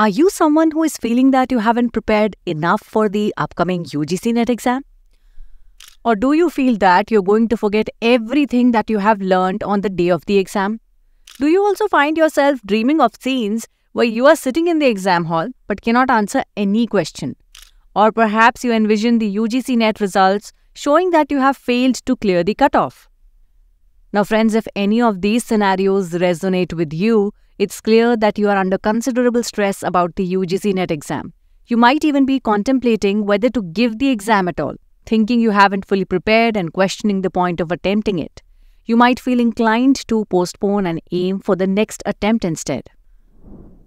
Are you someone who is feeling that you haven't prepared enough for the upcoming UGC NET exam? Or do you feel that you're going to forget everything that you have learned on the day of the exam? Do you also find yourself dreaming of scenes where you are sitting in the exam hall but cannot answer any question? Or perhaps you envision the UGC NET results showing that you have failed to clear the cutoff. Now friends, if any of these scenarios resonate with you, it's clear that you are under considerable stress about the UGC NET exam. You might even be contemplating whether to give the exam at all, thinking you haven't fully prepared and questioning the point of attempting it. You might feel inclined to postpone and aim for the next attempt instead.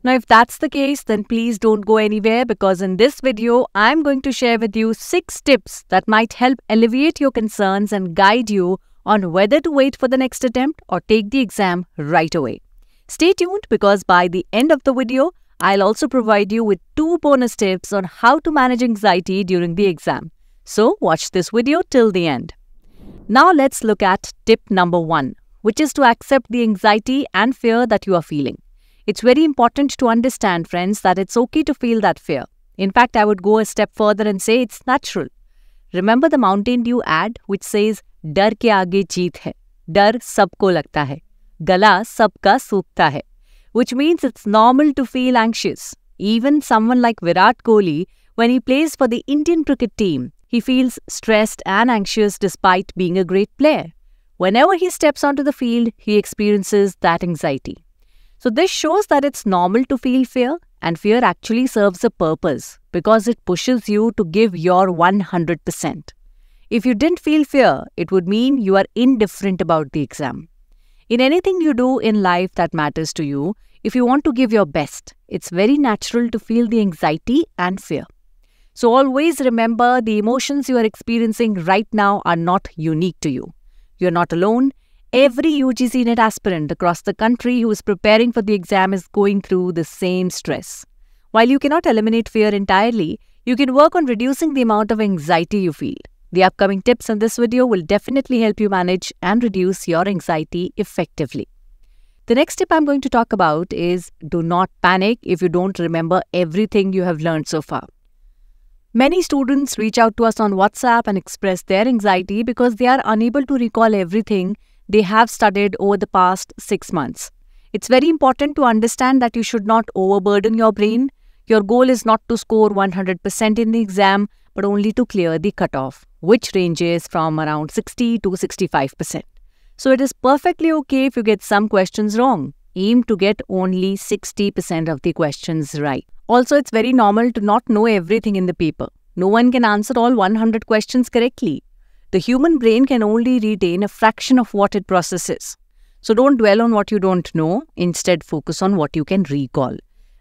Now, if that's the case, then please don't go anywhere because in this video, I'm going to share with you 6 tips that might help alleviate your concerns and guide you on whether to wait for the next attempt or take the exam right away. Stay tuned because by the end of the video, I'll also provide you with two bonus tips on how to manage anxiety during the exam. So watch this video till the end. Now let's look at tip number one, which is to accept the anxiety and fear that you are feeling. It's very important to understand, friends, that it's okay to feel that fear. In fact, I would go a step further and say it's natural. Remember the Mountain Dew ad which says, Dar ke aage cheet hai. Dar sabko lagta hai which means it's normal to feel anxious. Even someone like Virat Kohli, when he plays for the Indian cricket team, he feels stressed and anxious despite being a great player. Whenever he steps onto the field, he experiences that anxiety. So this shows that it's normal to feel fear and fear actually serves a purpose because it pushes you to give your 100%. If you didn't feel fear, it would mean you are indifferent about the exam. In anything you do in life that matters to you, if you want to give your best, it's very natural to feel the anxiety and fear. So always remember the emotions you are experiencing right now are not unique to you. You're not alone. Every UGC NET aspirant across the country who is preparing for the exam is going through the same stress. While you cannot eliminate fear entirely, you can work on reducing the amount of anxiety you feel. The upcoming tips in this video will definitely help you manage and reduce your anxiety effectively. The next tip I'm going to talk about is do not panic if you don't remember everything you have learned so far. Many students reach out to us on WhatsApp and express their anxiety because they are unable to recall everything they have studied over the past six months. It's very important to understand that you should not overburden your brain. Your goal is not to score 100% in the exam, but only to clear the cutoff, which ranges from around 60 to 65%. So it is perfectly okay if you get some questions wrong. Aim to get only 60% of the questions right. Also, it's very normal to not know everything in the paper. No one can answer all 100 questions correctly. The human brain can only retain a fraction of what it processes. So don't dwell on what you don't know. Instead, focus on what you can recall.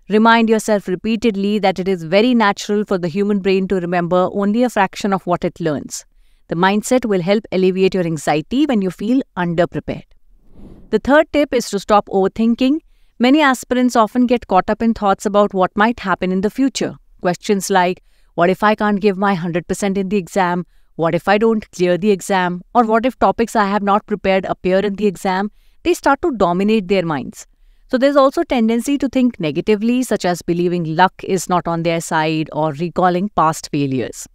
Remind yourself repeatedly that it is very natural for the human brain to remember only a fraction of what it learns. The mindset will help alleviate your anxiety when you feel underprepared. The third tip is to stop overthinking. Many aspirants often get caught up in thoughts about what might happen in the future. Questions like, what if I can't give my 100% in the exam? What if I don't clear the exam? Or what if topics I have not prepared appear in the exam? They start to dominate their minds. So there's also tendency to think negatively, such as believing luck is not on their side or recalling past failures.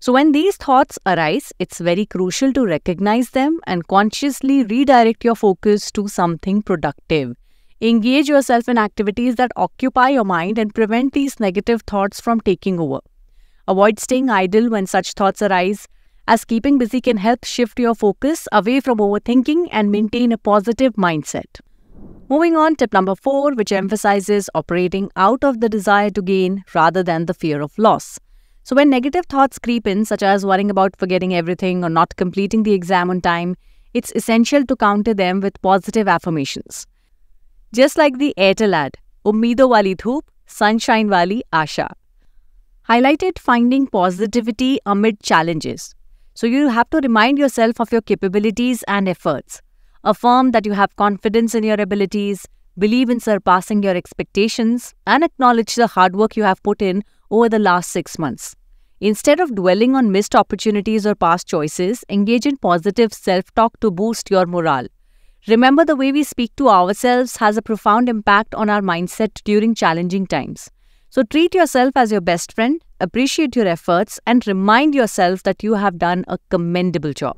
So when these thoughts arise, it's very crucial to recognize them and consciously redirect your focus to something productive. Engage yourself in activities that occupy your mind and prevent these negative thoughts from taking over. Avoid staying idle when such thoughts arise, as keeping busy can help shift your focus away from overthinking and maintain a positive mindset. Moving on, tip number four, which emphasizes operating out of the desire to gain rather than the fear of loss. So, when negative thoughts creep in, such as worrying about forgetting everything or not completing the exam on time, it's essential to counter them with positive affirmations. Just like the Airtel ad, Ummido wali thoop, sunshine wali asha. Highlighted finding positivity amid challenges. So, you have to remind yourself of your capabilities and efforts. Affirm that you have confidence in your abilities, believe in surpassing your expectations, and acknowledge the hard work you have put in over the last six months. Instead of dwelling on missed opportunities or past choices, engage in positive self-talk to boost your morale. Remember the way we speak to ourselves has a profound impact on our mindset during challenging times. So treat yourself as your best friend, appreciate your efforts and remind yourself that you have done a commendable job.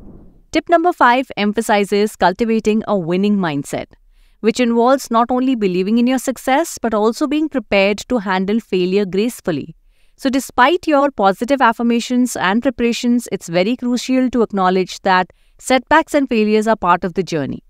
Tip number five emphasizes cultivating a winning mindset, which involves not only believing in your success, but also being prepared to handle failure gracefully. So, despite your positive affirmations and preparations, it's very crucial to acknowledge that setbacks and failures are part of the journey.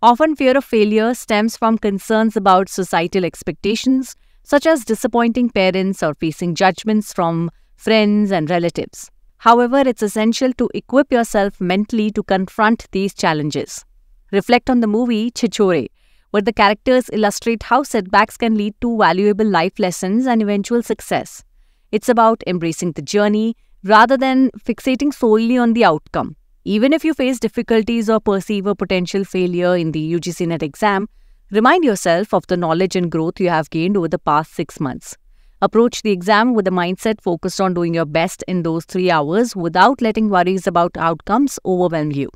Often, fear of failure stems from concerns about societal expectations, such as disappointing parents or facing judgments from friends and relatives. However, it's essential to equip yourself mentally to confront these challenges. Reflect on the movie Chichore, where the characters illustrate how setbacks can lead to valuable life lessons and eventual success. It's about embracing the journey rather than fixating solely on the outcome. Even if you face difficulties or perceive a potential failure in the UGC NET exam, remind yourself of the knowledge and growth you have gained over the past six months. Approach the exam with a mindset focused on doing your best in those three hours without letting worries about outcomes overwhelm you.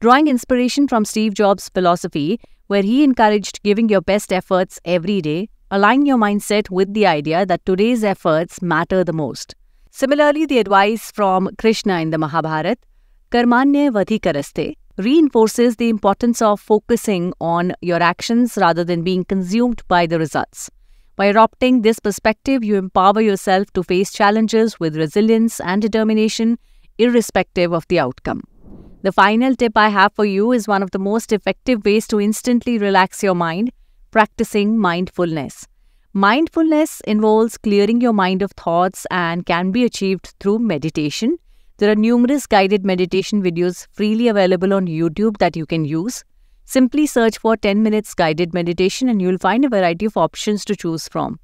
Drawing inspiration from Steve Jobs' philosophy, where he encouraged giving your best efforts every day, align your mindset with the idea that today's efforts matter the most. Similarly, the advice from Krishna in the Mahabharata, Karmanya Vadhi Karaste, reinforces the importance of focusing on your actions rather than being consumed by the results. By adopting this perspective, you empower yourself to face challenges with resilience and determination, irrespective of the outcome. The final tip I have for you is one of the most effective ways to instantly relax your mind, practicing mindfulness. Mindfulness involves clearing your mind of thoughts and can be achieved through meditation. There are numerous guided meditation videos freely available on YouTube that you can use. Simply search for 10 minutes guided meditation and you'll find a variety of options to choose from.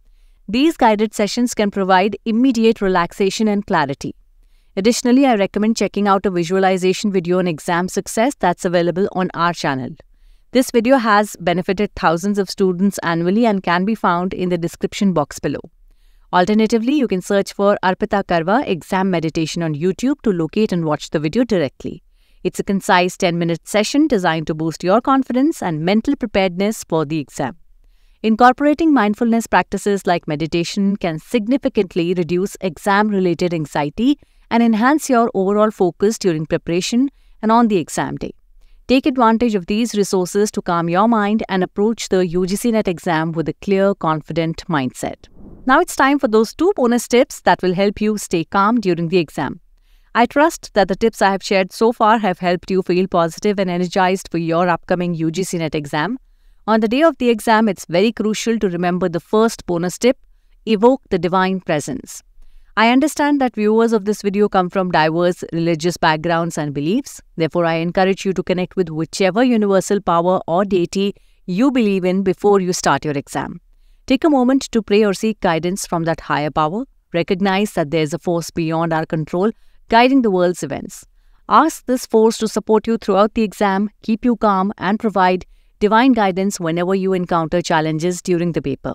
These guided sessions can provide immediate relaxation and clarity. Additionally, I recommend checking out a visualization video on exam success that's available on our channel. This video has benefited thousands of students annually and can be found in the description box below. Alternatively, you can search for Arpita Karwa exam meditation on YouTube to locate and watch the video directly. It's a concise 10-minute session designed to boost your confidence and mental preparedness for the exam. Incorporating mindfulness practices like meditation can significantly reduce exam-related anxiety and enhance your overall focus during preparation and on the exam day. Take advantage of these resources to calm your mind and approach the UGC NET exam with a clear, confident mindset. Now it's time for those two bonus tips that will help you stay calm during the exam. I trust that the tips I have shared so far have helped you feel positive and energized for your upcoming UGC NET exam. On the day of the exam, it's very crucial to remember the first bonus tip, evoke the divine presence. I understand that viewers of this video come from diverse religious backgrounds and beliefs. Therefore, I encourage you to connect with whichever universal power or deity you believe in before you start your exam. Take a moment to pray or seek guidance from that higher power. Recognize that there is a force beyond our control guiding the world's events. Ask this force to support you throughout the exam, keep you calm, and provide divine guidance whenever you encounter challenges during the paper.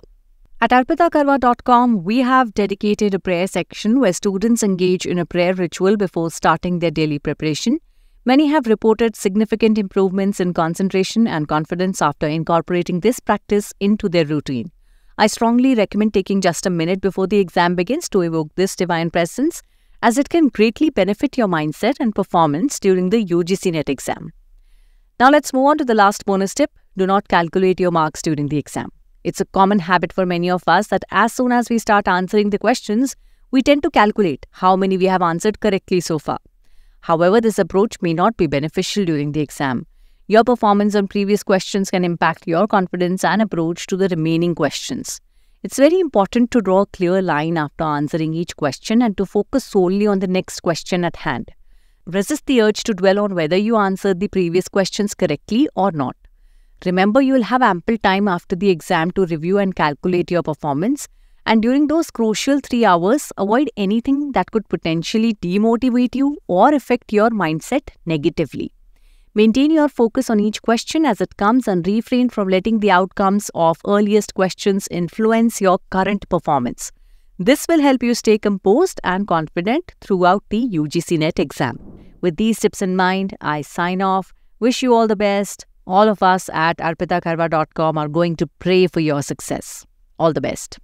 At arpitakarwa.com, we have dedicated a prayer section where students engage in a prayer ritual before starting their daily preparation. Many have reported significant improvements in concentration and confidence after incorporating this practice into their routine. I strongly recommend taking just a minute before the exam begins to evoke this divine presence as it can greatly benefit your mindset and performance during the UGC NET exam. Now let's move on to the last bonus tip. Do not calculate your marks during the exam. It's a common habit for many of us that as soon as we start answering the questions, we tend to calculate how many we have answered correctly so far. However, this approach may not be beneficial during the exam. Your performance on previous questions can impact your confidence and approach to the remaining questions. It's very important to draw a clear line after answering each question and to focus solely on the next question at hand. Resist the urge to dwell on whether you answered the previous questions correctly or not. Remember, you will have ample time after the exam to review and calculate your performance. And during those crucial three hours, avoid anything that could potentially demotivate you or affect your mindset negatively. Maintain your focus on each question as it comes and refrain from letting the outcomes of earliest questions influence your current performance. This will help you stay composed and confident throughout the UGC NET exam. With these tips in mind, I sign off. Wish you all the best. All of us at arpitakarva.com are going to pray for your success. All the best.